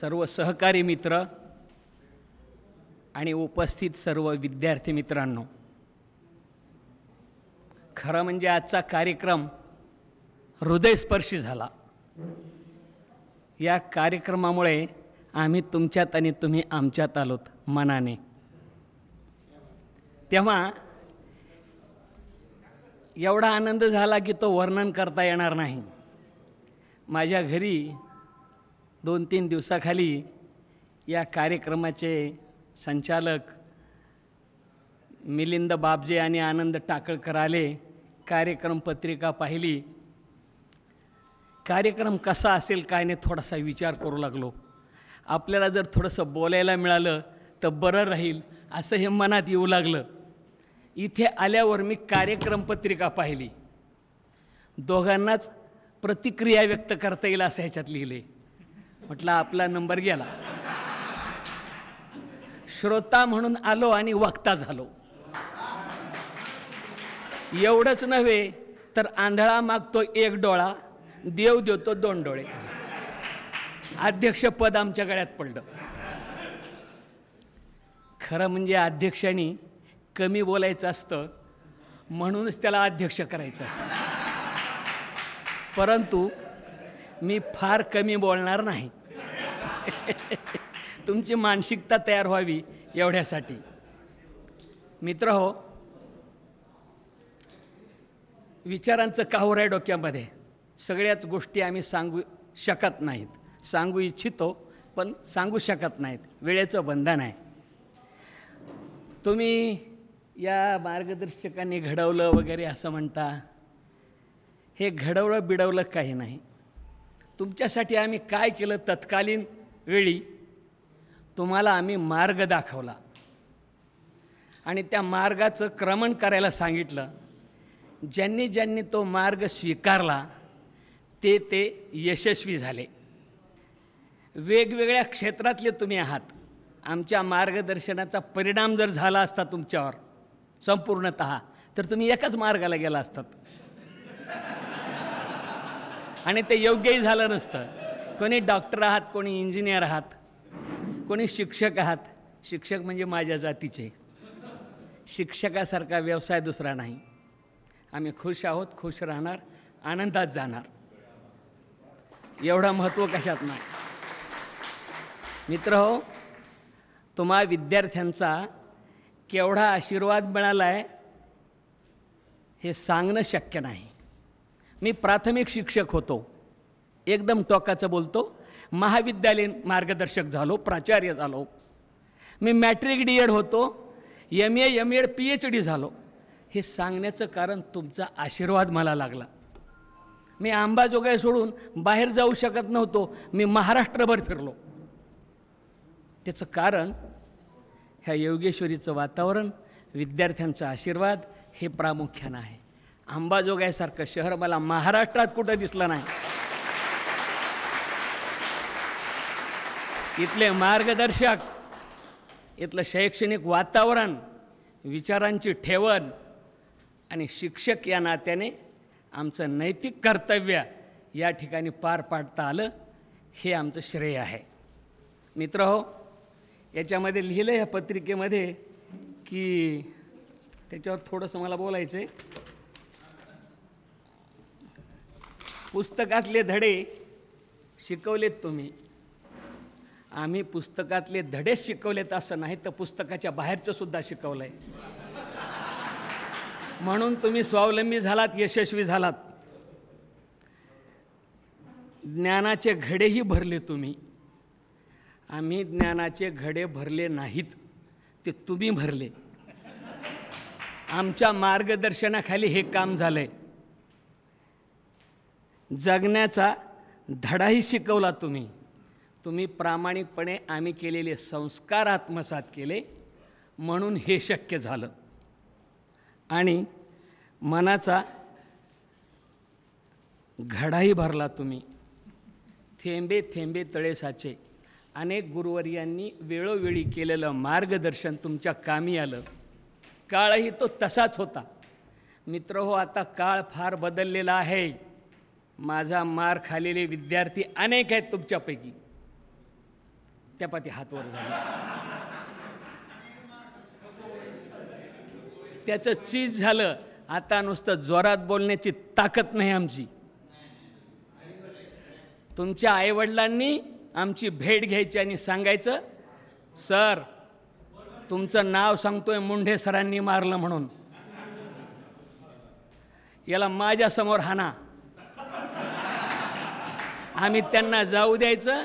सर्व सहकारी मित्र आणि उपस्थित सर्व विद्यार्थी मित्रांनो खरं म्हणजे आजचा कार्यक्रम हृदयस्पर्शी झाला या कार्यक्रमामुळे आम्ही तुमच्यात आणि तुम्ही आमच्यात आलोत मनाने तेव्हा एवढा आनंद झाला की तो वर्णन करता येणार नाही माझ्या घरी दोन तीन दिवसाखाली या कार्यक्रमाचे संचालक मिलिंद बाबजे आणि आनंद टाकळकर आले कार्यक्रम पत्रिका पाहिली कार्यक्रम कसा असेल काय नाही थोडासा विचार करू लागलो आपल्याला जर थोडंसं बोलायला मिळालं तर बरं राहील असं हे मनात येऊ लागलं इथे आल्यावर मी कार्यक्रम पत्रिका पाहिली दोघांनाच प्रतिक्रिया व्यक्त करता येईल असं ह्याच्यात लिहिले म्हटलं आपला नंबर गेला श्रोता म्हणून आलो आणि वक्ता झालो एवढंच नव्हे तर आंधळा मागतो एक डोळा देव देतो दोन डोळे अध्यक्षपद आमच्या गळ्यात पडलं खरं म्हणजे अध्यक्षांनी कमी बोलायचं असतं म्हणूनच त्याला अध्यक्ष करायचं असतं परंतु मी फार कमी बोलणार नाही तुमची मानसिकता तयार व्हावी एवढ्यासाठी मित्र हो विचारांचं काहूर आहे डोक्यामध्ये सगळ्याच गोष्टी आम्ही सांगू शकत नाहीत सांगू इच्छितो पण सांगू शकत नाहीत वेळेचं बंधन आहे तुम्ही या मार्गदर्शकांनी घडवलं वगैरे असं म्हणता हे घडवलं बिडवलं काही नाही तुमच्यासाठी आम्ही काय केलं तत्कालीन वेळी तुम्हाला आम्ही मार्ग दाखवला आणि त्या मार्गाचं क्रमण करायला सांगितलं ज्यांनी ज्यांनी तो मार्ग स्वीकारला ते ते यशस्वी झाले वेगवेगळ्या क्षेत्रातले तुम्ही आहात आमच्या मार्गदर्शनाचा परिणाम जर झाला असता तुमच्यावर संपूर्णत तर तुम्ही एकाच मार्गाला गेला असतात आणि ते योग्यही झालं नसतं कोणी डॉक्टर आहात कोणी इंजिनियर आहात कोणी शिक्षक आहात शिक्षक म्हणजे माझ्या जातीचे शिक्षकासारखा व्यवसाय दुसरा नाही आम्ही खुश आहोत खुश राहणार आनंदात जाणार एवढं महत्त्व कशात नाही मित्र हो तुम्हा विद्यार्थ्यांचा केवढा आशीर्वाद मिळाला आहे हे सांगणं शक्य नाही मी प्राथमिक शिक्षक होतो एकदम टोकाचं बोलतो महाविद्यालयीन मार्गदर्शक झालो प्राचार्य झालो मी मॅट्रिक डी एड होतो M A M Ed P H D झालो हे सांगण्याचं कारण तुमचा आशीर्वाद मला लागला मी आंबाजोगाई सोडून बाहेर जाऊ शकत नव्हतो मी महाराष्ट्रभर फिरलो त्याचं कारण ह्या योगेश्वरीचं वातावरण विद्यार्थ्यांचा आशीर्वाद हे प्रामुख्यानं आहे अंबाजोगाईसारखं शहर मला महाराष्ट्रात कुठं दिसलं नाही इथले मार्गदर्शक इथलं शैक्षणिक वातावरण विचारांची ठेवण आणि शिक्षक या नात्याने आमचं नैतिक कर्तव्य या ठिकाणी पार पाडता आलं हे आमचं श्रेय आहे मित्र हो याच्यामध्ये लिहिलं या पत्रिकेमध्ये की त्याच्यावर थोडंसं मला बोलायचं आहे पुस्तकातले धडे शिकवलेत तुम्ही आम्ही पुस्तकातले धडेच शिकवलेत असं नाही तर पुस्तकाच्या बाहेरचं सुद्धा शिकवलं आहे म्हणून तुम्ही स्वावलंबी झालात यशस्वी झालात ज्ञानाचे घडेही भरले तुम्ही आम्ही ज्ञानाचे घडे भरले नाहीत ते तुम्ही भरले आमच्या मार्गदर्शनाखाली हे काम झालं आहे जगण्याचा धडाही शिकवला तुम्ही तुम्ही प्रामाणिकपणे आम्ही केलेले संस्कार आत्मसात केले म्हणून हे शक्य झालं आणि मनाचा घडाही भरला तुम्ही थेंबे थेंबे तळेसाचे अनेक गुरुवर्यांनी वेळोवेळी केलेलं मार्गदर्शन तुमच्या कामी आलं काळही तो तसाच होता मित्र हो आता काळ फार बदललेला आहे माझा मार खालेले विद्यार्थी अनेक आहेत तुमच्यापैकी त्यापाती हातवर झाला त्याचं चीज झालं आता नुसतं जोरात बोलण्याची ताकद नाही आमची तुमच्या आईवडिलांनी आमची भेट घ्यायची आणि सांगायचं सर तुमचं नाव सांगतोय मुंढे सरांनी मारलं म्हणून याला माझ्यासमोर हाना आम्ही त्यांना जाऊ द्यायचं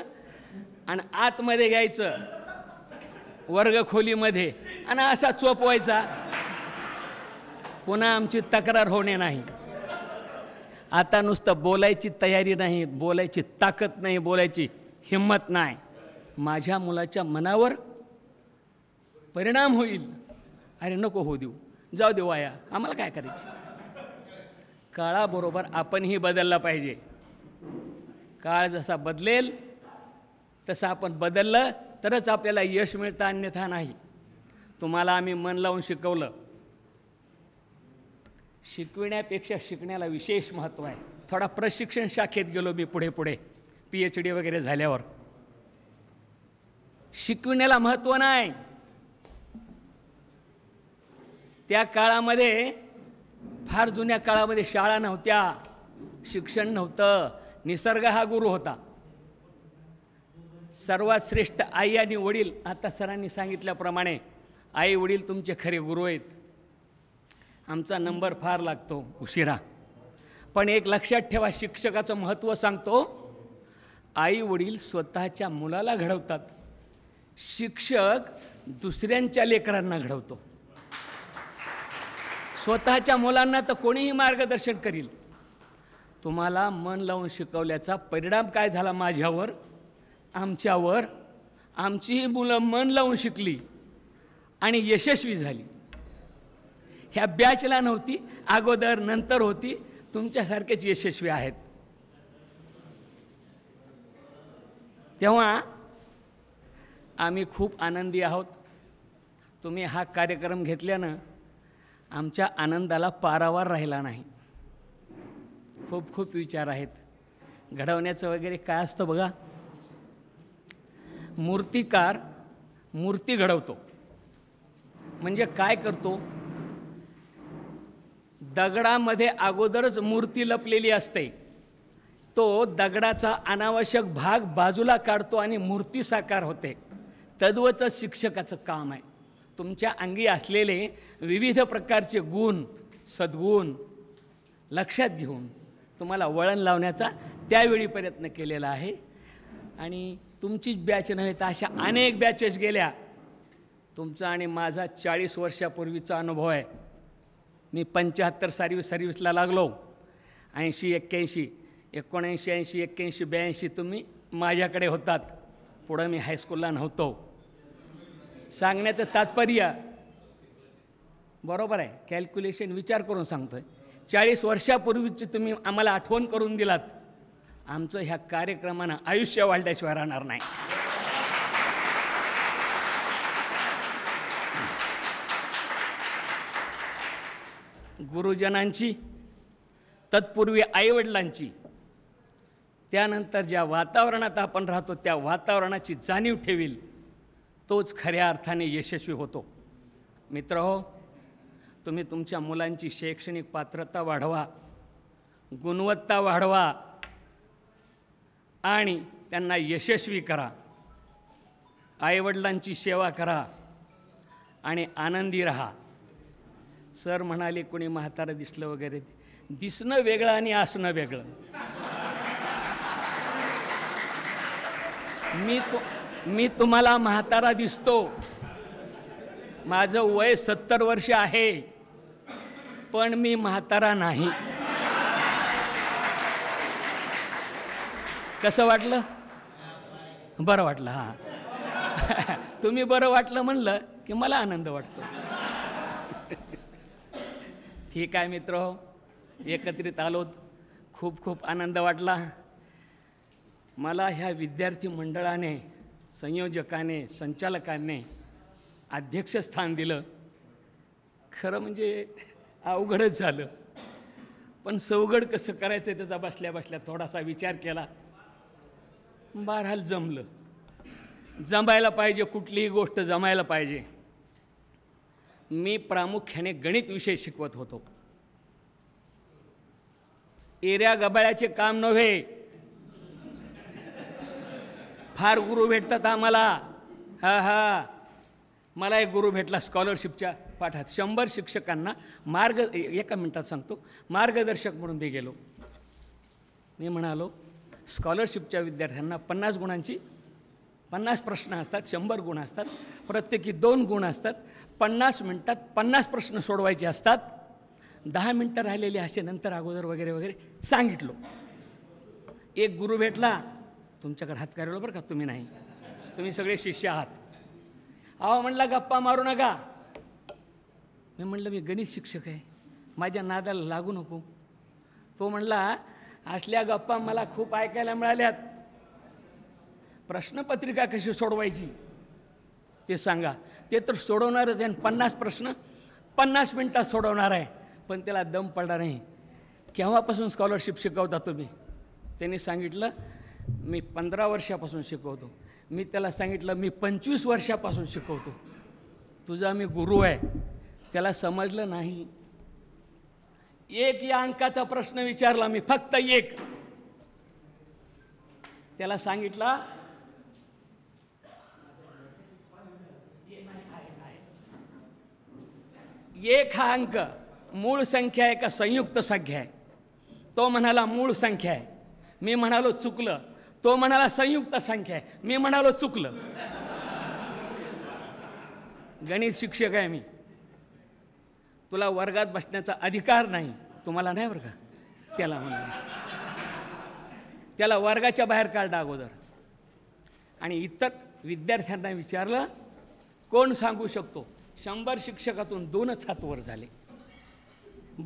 आणि आतमध्ये घ्यायचं वर्गखोलीमध्ये आणि असा चोपवायचा पुन्हा आमची तक्रार होणे नाही आता नुसतं बोलायची तयारी नाही बोलायची ताकद नाही बोलायची हिंमत नाही माझ्या मुलाच्या मनावर परिणाम होईल अरे नको होऊ देऊ जाऊ देऊ आया आम्हाला काय करायचं काळाबरोबर आपणही बदलला पाहिजे काळ जसा बदलेल तसं आपण बदललं तरच आपल्याला यश मिळतं अन्यथा नाही तुम्हाला आम्ही मन लावून शिकवलं शिकविण्यापेक्षा शिकण्याला विशेष महत्त्व आहे थोडा प्रशिक्षण शाखेत गेलो मी पुढे पुढे पी एच डी वगैरे झाल्यावर शिकविण्याला महत्त्व नाही त्या काळामध्ये फार जुन्या काळामध्ये शाळा नव्हत्या शिक्षण नव्हतं निसर्ग हा गुरु होता सर्वात श्रेष्ठ आई आणि वडील आता सरांनी सांगितल्याप्रमाणे आई वडील तुमचे खरे गुरु आहेत आमचा नंबर फार लागतो उशिरा पण एक लक्षात ठेवा शिक्षकाचं महत्त्व सांगतो आई वडील स्वतःच्या मुलाला घडवतात शिक्षक दुसऱ्यांच्या लेकरांना घडवतो स्वतःच्या मुलांना तर कोणीही मार्गदर्शन करील तुम्हाला मन लावून शिकवल्याचा परिणाम काय झाला माझ्यावर आमच्यावर आमचीही मुलं मन लावून शिकली आणि यशस्वी झाली ह्या बॅचला नव्हती अगोदर नंतर होती तुमच्यासारखेच यशस्वी आहेत तेव्हा आम्ही खूप आनंदी आहोत तुम्ही हा कार्यक्रम घेतल्यानं आमच्या आनंदाला पारावार राहिला नाही खूप खूप विचार आहेत घडवण्याचं वगैरे काय असतं बघा मूर्तिकार मूर्ती घडवतो म्हणजे काय करतो दगडामध्ये अगोदरच मूर्ती लपलेली असते तो दगडाचा अनावश्यक भाग बाजूला काढतो आणि मूर्ती साकार होते तद्वचं शिक्षकाचं काम आहे तुमच्या अंगी असलेले विविध प्रकारचे गुण सद्गुण लक्षात घेऊन तुम्हाला वळण लावण्याचा त्यावेळी प्रयत्न केलेला आहे आणि तुमचीच बॅच नव्हे तर अशा अनेक बॅचेस गेल्या तुमचा आणि माझा चाळीस वर्षापूर्वीचा अनुभव आहे मी पंच्याहत्तर सारी सर्व्हिसला लागलो ऐंशी एक्क्याऐंशी एकोणऐंशी ऐंशी एक्क्याऐंशी ब्याऐंशी तुम्ही माझ्याकडे होतात पुढं मी हायस्कूलला नव्हतो सांगण्याचं तात्पर्य बरोबर आहे कॅल्क्युलेशन विचार करून सांगतो आहे चाळीस वर्षापूर्वीची तुम्ही आम्हाला आठवण करून दिलात आमचं ह्या कार्यक्रमानं आयुष्य वाढल्याशिवाय राहणार नाही गुरुजनांची तत्पूर्वी आईवडिलांची त्यानंतर ज्या वातावरणात आपण राहतो त्या वातावरणाची जाणीव ठेवील तोच खऱ्या अर्थाने यशस्वी होतो मित्र हो तुम्ही तुमच्या मुलांची शैक्षणिक पात्रता वाढवा गुणवत्ता वाढवा आणि त्यांना यशस्वी करा आईवडिलांची सेवा करा आणि आनंदी राहा सर म्हणाले कोणी म्हातारा दिसलं वगैरे दिसणं वेगळं आणि असणं वेगळं मी तु मी तुम्हाला म्हातारा दिसतो माझं वय सत्तर वर्ष आहे पण मी म्हातारा नाही कसं वाटलं बरं वाटलं हां तुम्ही बरं वाटलं म्हणलं की मला आनंद वाटतो ठीक आहे मित्र एकत्रित आलोत खूप खूप आनंद वाटला मला ह्या विद्यार्थी मंडळाने संयोजकाने संचालकाने अध्यक्षस्थान दिलं खरं म्हणजे अवघडच झालं पण सवगड कसं करायचं त्याचा बसल्या बसल्या थोडासा विचार केला बहरहाल जमलं जमायला पाहिजे कुठलीही गोष्ट जमायला पाहिजे मी प्रामुख्याने गणित विषय शिकवत होतो एऱ्या गबाळ्याचे काम नव्हे फार गुरु भेटतात आम्हाला हा हा मला एक गुरु भेटला स्कॉलरशिपच्या पाठात शंभर शिक्षकांना मार्ग एका मिनटात सांगतो मार्गदर्शक म्हणून मी गेलो मी म्हणालो स्कॉलरशिपच्या विद्यार्थ्यांना पन्नास गुणांची पन्नास प्रश्न असतात शंभर गुण असतात प्रत्येकी दोन गुण असतात पन्नास मिनटात पन्नास प्रश्न सोडवायचे असतात दहा मिनटं राहिलेली असे नंतर अगोदर वगैरे वगैरे सांगितलो एक गुरु भेटला तुमच्याकडे हात करायला बरं का तुम्ही नाही तुम्ही सगळे शिष्य आहात अहो म्हणला गप्पा मारू नका मी म्हटलं मी गणित शिक्षक आहे माझ्या नादाला लागू नको तो म्हणला असल्या गप्पा मला खूप ऐकायला मिळाल्यात प्रश्नपत्रिका कशी सोडवायची ते सांगा ते तर सोडवणारच आहे पन्नास प्रश्न पन्नास मिनटात सोडवणार आहे पण त्याला दम पडणार नाही केव्हापासून स्कॉलरशिप शिकवता तुम्ही त्यांनी सांगितलं मी पंधरा वर्षापासून शिकवतो मी त्याला सांगितलं मी पंचवीस वर्षापासून शिकवतो तुझा मी गुरु आहे त्याला समजलं नाही एक या अंकाचा प्रश्न विचारला मी फक्त एक त्याला सांगितला एक हा अंक मूळ संख्या आहे का संयुक्त संख्या आहे तो म्हणाला मूळ संख्या आहे मी म्हणालो चुकलं तो म्हणाला संयुक्त संख्या आहे मी म्हणालो चुकलं गणित शिक्षक आहे मी तुला वर्गात बसण्याचा अधिकार नाही तुम्हाला नाही बरं का त्याला म्हणा त्याला वर्गाच्या बाहेर काढला अगोदर आणि इतर विद्यार्थ्यांना विचारलं कोण सांगू शकतो शंभर शिक्षकातून दोनच हातवर झाले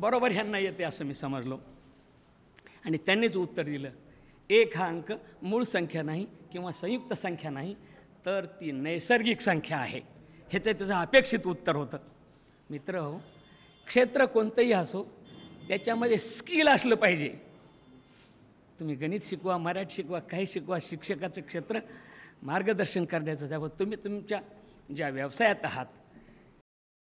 बरोबर ह्यांना येते असं मी समजलो आणि त्यांनीच उत्तर दिलं एक हा अंक मूळ संख्या नाही किंवा संयुक्त संख्या नाही तर ती नैसर्गिक संख्या आहे ह्याचं त्याचं अपेक्षित उत्तर होतं मित्र हो क्षेत्र कोणतंही असो त्याच्यामध्ये स्किल असलं पाहिजे तुम्ही गणित शिकवा मराठी शिकवा काही शिकवा शिक्षकाचं क्षेत्र मार्गदर्शन करण्याचं त्यावर तुम्ही तुमच्या ज्या व्यवसायात आहात